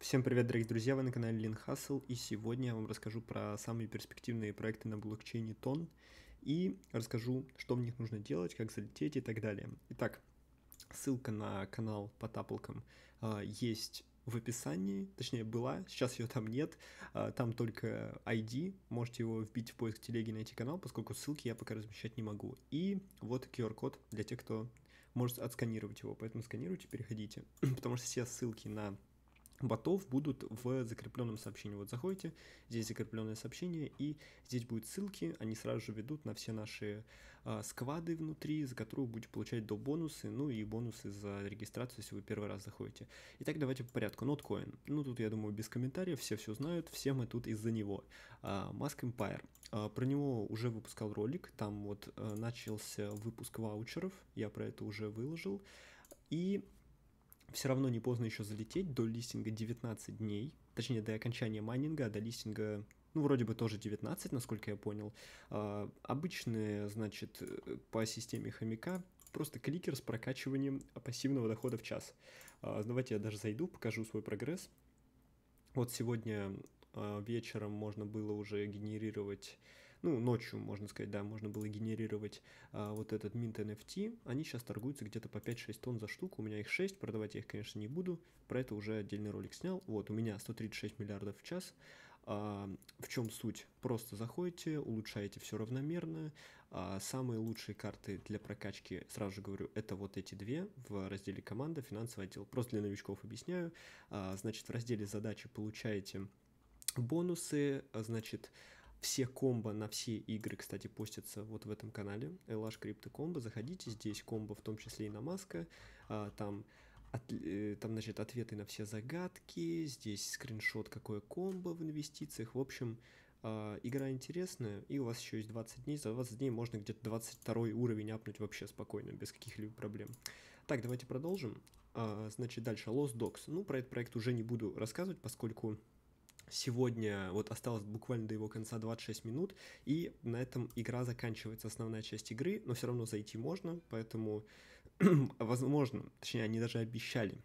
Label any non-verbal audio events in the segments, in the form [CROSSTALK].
Всем привет, дорогие друзья, вы на канале Lean Hustle, и сегодня я вам расскажу про самые перспективные проекты на блокчейне Тон и расскажу, что в них нужно делать, как залететь и так далее. Итак, ссылка на канал по тапалкам э, есть в описании, точнее была, сейчас ее там нет, а, там только ID, можете его вбить в поиск телеги, найти канал, поскольку ссылки я пока размещать не могу. И вот QR-код для тех, кто может отсканировать его, поэтому сканируйте, переходите, [CLEARS THROAT] потому что все ссылки на ботов будут в закрепленном сообщении. Вот заходите, здесь закрепленное сообщение, и здесь будут ссылки, они сразу же ведут на все наши э, а, сквады внутри, за которых будете получать до бонусы, ну и бонусы за регистрацию, если вы первый раз заходите. Итак, давайте по порядку. Ноткоин. Ну, тут, я думаю, без комментариев, все все знают, все мы тут из-за него. маск Mask Empire. А, про него уже выпускал ролик, там вот а, начался выпуск ваучеров, я про это уже выложил. И все равно не поздно еще залететь до листинга 19 дней, точнее до окончания майнинга, а до листинга ну, вроде бы тоже 19, насколько я понял. А, обычные, значит, по системе хомяка, просто кликер с прокачиванием пассивного дохода в час. А, давайте я даже зайду, покажу свой прогресс. Вот сегодня а, вечером можно было уже генерировать ну, ночью, можно сказать, да, можно было генерировать а, вот этот Mint NFT. Они сейчас торгуются где-то по 5-6 тонн за штуку, у меня их 6, продавать я их, конечно, не буду, про это уже отдельный ролик снял. Вот, у меня 136 миллиардов в час, а, в чем суть? Просто заходите, улучшаете все равномерно. А, самые лучшие карты для прокачки, сразу же говорю, это вот эти две в разделе команда, финансовый отдел. Просто для новичков объясняю. А, значит, в разделе задачи получаете бонусы, а, значит, все комбо на все игры, кстати, постятся вот в этом канале, LH Crypto Combo. Заходите, здесь комбо в том числе и на Маска. А, там от, э, там, значит, ответы на все загадки, здесь скриншот, какое комбо в инвестициях. В общем, а, игра интересная, и у вас еще есть 20 дней. За 20 дней можно где-то 22 уровень апнуть вообще спокойно, без каких-либо проблем. Так, давайте продолжим. А, значит, дальше Lost Dogs. Ну, про этот проект уже не буду рассказывать, поскольку Сегодня вот осталось буквально до его конца 26 минут, и на этом игра заканчивается, основная часть игры, но все равно зайти можно, поэтому, [CLEARS THROAT] возможно, точнее, они даже обещали,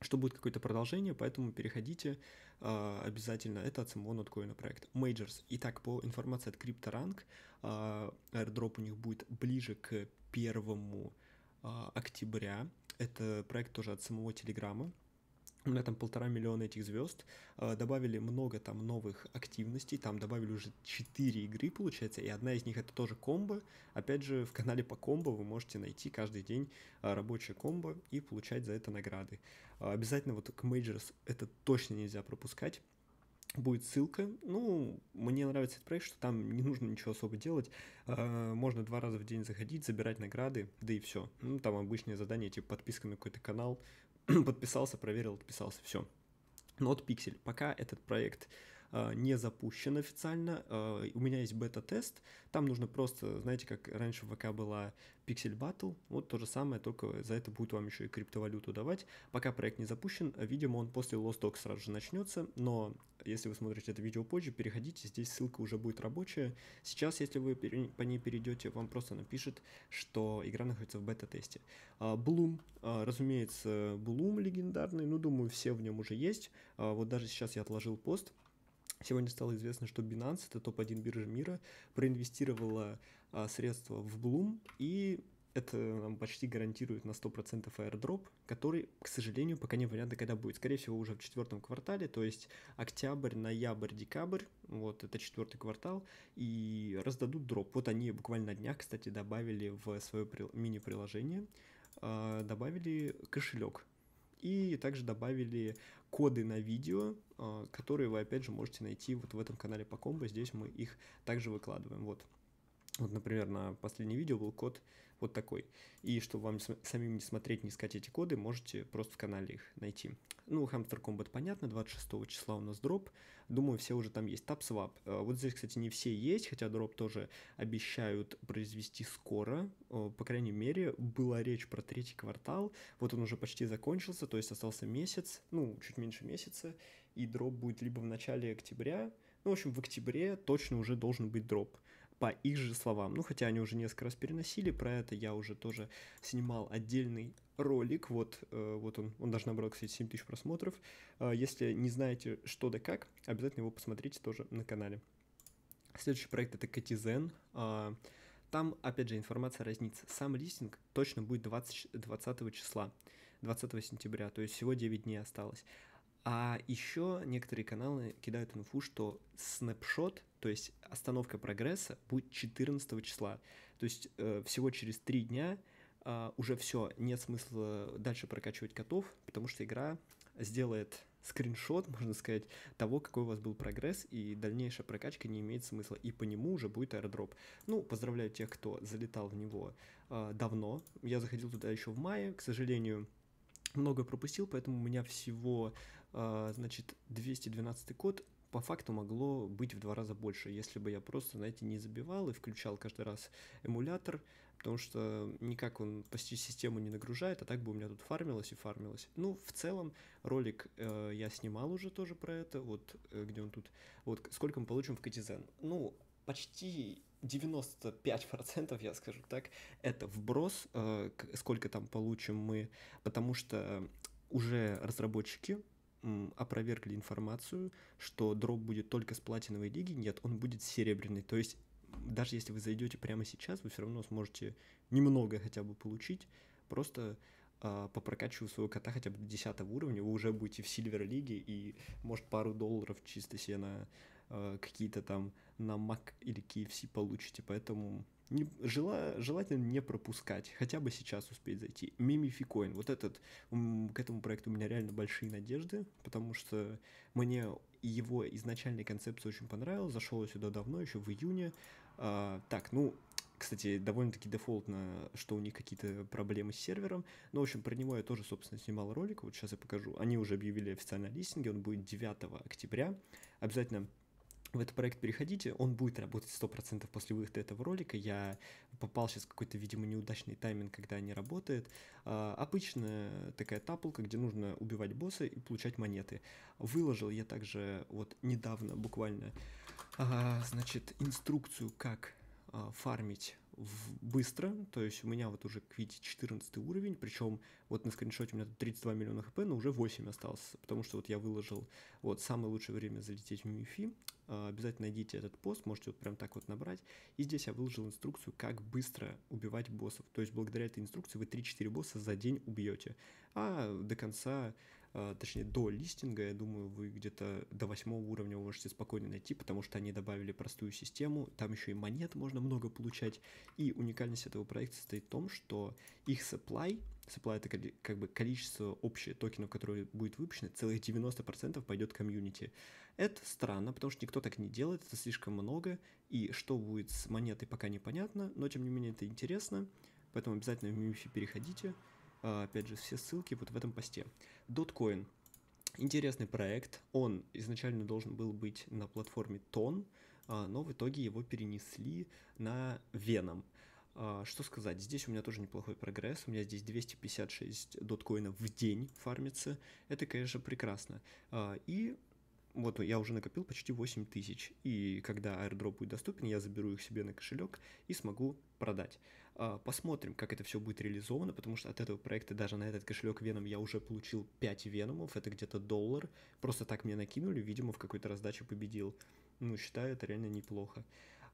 что будет какое-то продолжение, поэтому переходите э, обязательно. Это от самого ноткоина проект. Majors. Итак, по информации от CryptoRank, э, airdrop у них будет ближе к 1 э, а, октября. Это проект тоже от самого Телеграма, у меня там полтора миллиона этих звезд, э, добавили много там новых активностей, там добавили уже четыре игры, получается, и одна из них это тоже комбо. Опять же, в канале по комбо вы можете найти каждый день э, рабочее комбо и получать за это награды. Э, обязательно вот к Majors это точно нельзя пропускать будет ссылка. Ну, мне нравится этот проект, что там не нужно ничего особо делать. Можно два раза в день заходить, забирать награды, да и все. Ну, там обычные задания, типа подписка на какой-то канал, [CLEARS THROAT] подписался, проверил, подписался, все. Но Pixel. Пока этот проект а, не запущен официально. А, у меня есть бета-тест. Там нужно просто, знаете, как раньше в ВК была Pixel Battle, вот то же самое, только за это будет вам еще и криптовалюту давать. Пока проект не запущен, видимо, он после Lost Dog сразу же начнется, но если вы смотрите это видео позже, переходите, здесь ссылка уже будет рабочая. Сейчас, если вы по ней перейдете, вам просто напишет, что игра находится в бета-тесте. Блум, а, разумеется, Блум легендарный, ну, думаю, все в нем уже есть. Вот даже сейчас я отложил пост, Сегодня стало известно, что Binance, это топ-1 биржа мира, проинвестировала а, средства в Bloom, и это нам почти гарантирует на 100% airdrop, который, к сожалению, пока не понятно, когда будет. Скорее всего, уже в четвертом квартале, то есть октябрь, ноябрь, декабрь, вот это четвертый квартал, и раздадут дроп. Вот они буквально на днях, кстати, добавили в свое мини-приложение, а, добавили кошелек, и также добавили коды на видео, а, которые вы, опять же, можете найти вот в этом канале по комбо. Здесь мы их также выкладываем. Вот, вот, например, на последнее видео был код вот такой. И чтобы вам самим не смотреть, не искать эти коды, можете просто в канале их найти. Ну, Hamster Combat понятно, 26 числа у нас дроп. Думаю, все уже там есть. TabSwap. Э, вот здесь, кстати, не все есть, хотя дроп тоже обещают произвести скоро. Э, по крайней мере, была речь про третий квартал. Вот он уже почти закончился, то есть остался месяц, ну, чуть меньше месяца. И дроп будет либо в начале октября, ну, в общем, в октябре точно уже должен быть дроп по их же словам. Ну, хотя они уже несколько раз переносили, про это я уже тоже снимал отдельный ролик, вот, э, вот он, он даже набрал, кстати, 7 тысяч просмотров. Э, если не знаете, что да как, обязательно его посмотрите тоже на канале. Следующий проект это Катизен. А, там, опять же, информация разнится. Сам листинг точно будет 20, 20 числа, 20 сентября, то есть всего 9 дней осталось. А еще некоторые каналы кидают инфу, что снапшот, то есть остановка прогресса, будет 14 числа. То есть э, всего через 3 дня э, уже все, нет смысла дальше прокачивать котов, потому что игра сделает скриншот, [LAUGHS] можно сказать, того, какой у вас был прогресс, и дальнейшая прокачка не имеет смысла, и по нему уже будет аэродроп. Ну, поздравляю тех, кто залетал в него э, давно. Я заходил туда еще в мае, к сожалению, много пропустил, поэтому у меня всего а, значит, 212 код по факту могло быть в два раза больше, если бы я просто, знаете, не забивал и включал каждый раз эмулятор, потому что никак он почти систему не нагружает, а так бы у меня тут фармилось и фармилось. Ну, в целом, ролик э, я снимал уже тоже про это, вот э, где он тут, вот сколько мы получим в Катизен. Ну, почти 95%, я скажу так, это вброс, э, сколько там получим мы, потому что уже разработчики опровергли информацию, что дроп будет только с платиновой лиги, нет, он будет серебряный. То есть даже если вы зайдете прямо сейчас, вы все равно сможете немного хотя бы получить, просто э, по своего кота хотя бы до 10 уровня, вы уже будете в Сильвер Лиге и, может, пару долларов чисто себе на э, какие-то там на Мак или KFC получите, поэтому не, жела, желательно не пропускать, хотя бы сейчас успеть зайти. Мимификоин, вот этот, к этому проекту у меня реально большие надежды, потому что мне его изначальная концепция очень понравилась, зашел я сюда давно, еще в июне. А, так, ну, кстати, довольно-таки дефолтно, что у них какие-то проблемы с сервером. Но, ну, в общем, про него я тоже, собственно, снимал ролик. Вот сейчас я покажу. Они уже объявили официальный листинги. Он будет 9 октября. Обязательно в этот проект переходите, он будет работать 100% после выхода этого ролика. Я попал сейчас в какой-то, видимо, неудачный тайминг, когда не работает. А, обычная такая таплка, где нужно убивать босса и получать монеты. Выложил я также вот недавно буквально, а, значит, инструкцию, как а, фармить в быстро, то есть у меня вот уже к квити 14 уровень, причем вот на скриншоте у меня тут 32 миллиона хп, но уже 8 осталось, потому что вот я выложил вот самое лучшее время залететь в Мифи, а, обязательно найдите этот пост, можете вот прям так вот набрать, и здесь я выложил инструкцию, как быстро убивать боссов, то есть благодаря этой инструкции вы 3-4 босса за день убьете, а до конца Э, точнее до листинга, я думаю, вы где-то до восьмого уровня можете спокойно найти, потому что они добавили простую систему, там еще и монет можно много получать, и уникальность этого проекта состоит в том, что их supply, supply это как бы количество общее токенов, которые будет выпущено, целых 90% пойдет комьюнити. Это странно, потому что никто так не делает, это слишком много, и что будет с монетой пока непонятно, но тем не менее это интересно, поэтому обязательно в Мифи переходите, а, опять же, все ссылки вот в этом посте. Dotcoin. Интересный проект. Он изначально должен был быть на платформе Ton, а, но в итоге его перенесли на Веном. А, что сказать, здесь у меня тоже неплохой прогресс, у меня здесь 256 доткоинов в день фармится, это, конечно, прекрасно. И вот я уже накопил почти 8 тысяч, и когда airdrop будет доступен, я заберу их себе на кошелек и смогу продать. А, посмотрим, как это все будет реализовано, потому что от этого проекта даже на этот кошелек Веном я уже получил 5 Веномов, это где-то доллар. Просто так мне накинули, видимо, в какой-то раздаче победил. Ну, считаю, это реально неплохо.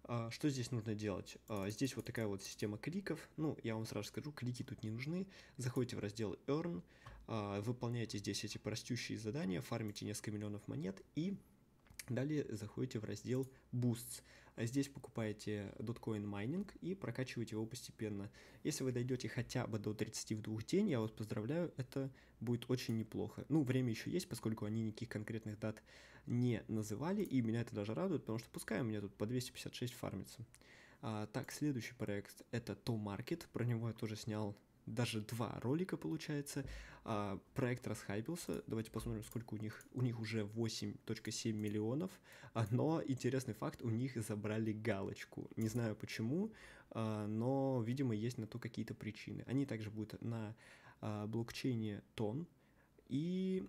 А, что здесь нужно делать? А, здесь вот такая вот система кликов. Ну, я вам сразу скажу, клики тут не нужны. Заходите в раздел Earn, выполняете здесь эти простющие задания, фармите несколько миллионов монет и далее заходите в раздел Boosts. А здесь покупаете доткоин майнинг и прокачиваете его постепенно. Если вы дойдете хотя бы до 32 день, я вас поздравляю, это будет очень неплохо. Ну, время еще есть, поскольку они никаких конкретных дат не называли, и меня это даже радует, потому что пускай у меня тут по 256 фармится. А, так, следующий проект это To Market, про него я тоже снял даже два ролика получается. А, проект расхайпился. Давайте посмотрим, сколько у них. У них уже 8.7 миллионов. Но интересный факт, у них забрали галочку. Не знаю почему, а, но, видимо, есть на то какие-то причины. Они также будут на а, блокчейне Тон. И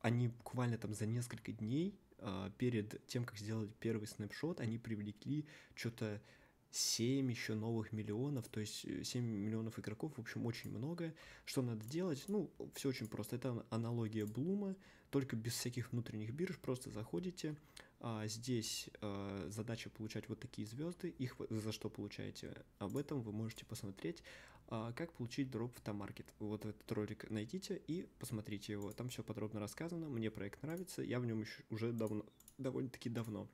они буквально там за несколько дней а, перед тем, как сделать первый снапшот, они привлекли что-то 7 еще новых миллионов, то есть 7 э, миллионов игроков, в общем, очень много. Что надо делать? Ну, все очень просто. Это аналогия Блума, только без всяких внутренних бирж, просто заходите. А здесь а, задача получать вот такие звезды, их за что получаете. Об этом вы можете посмотреть, а, как получить дроп в Тамаркет. Вот этот ролик найдите и посмотрите его. Там все подробно рассказано, мне проект нравится, я в нем еще уже давно, довольно-таки давно.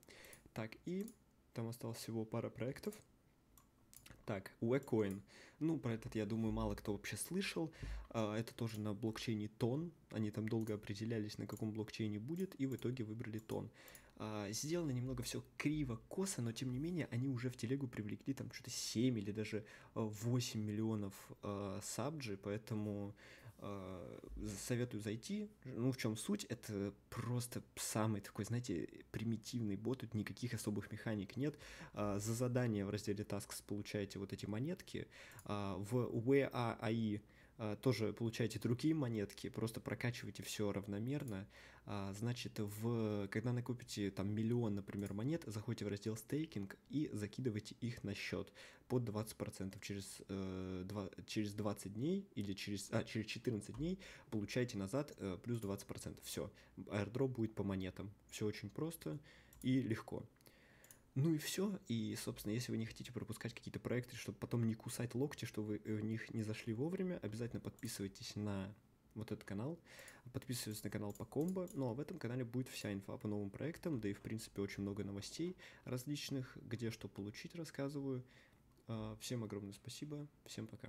Так, и там осталось всего пара проектов. Так, Wecoin. Ну, про этот, я думаю, мало кто вообще слышал. А, это тоже на блокчейне Тон. Они там долго определялись, на каком блокчейне будет, и в итоге выбрали Тон. А, сделано немного все криво, косо, но тем не менее они уже в телегу привлекли там что-то 7 или даже 8 а, миллионов сабджи, поэтому Э, советую зайти. Ну, в чем суть? Это просто самый такой, знаете, примитивный бот, тут никаких особых механик нет. А, за задание в разделе Tasks получаете вот эти монетки. А, в WAI а, тоже получаете другие монетки, просто прокачиваете все равномерно. А, значит, в, когда накопите там миллион, например, монет, заходите в раздел стейкинг и закидывайте их на счет под 20%. Через, 20, э, через 20 дней или через, а, через 14 дней получаете назад э, плюс 20%. Все, аирдроп будет по монетам. Все очень просто и легко. Ну и все. И, собственно, если вы не хотите пропускать какие-то проекты, чтобы потом не кусать локти, что вы э, в них не зашли вовремя, обязательно подписывайтесь на вот этот канал, подписывайтесь на канал по комбо, ну а в этом канале будет вся инфа по новым проектам, да и в принципе очень много новостей различных, где что получить рассказываю. А, всем огромное спасибо, всем пока.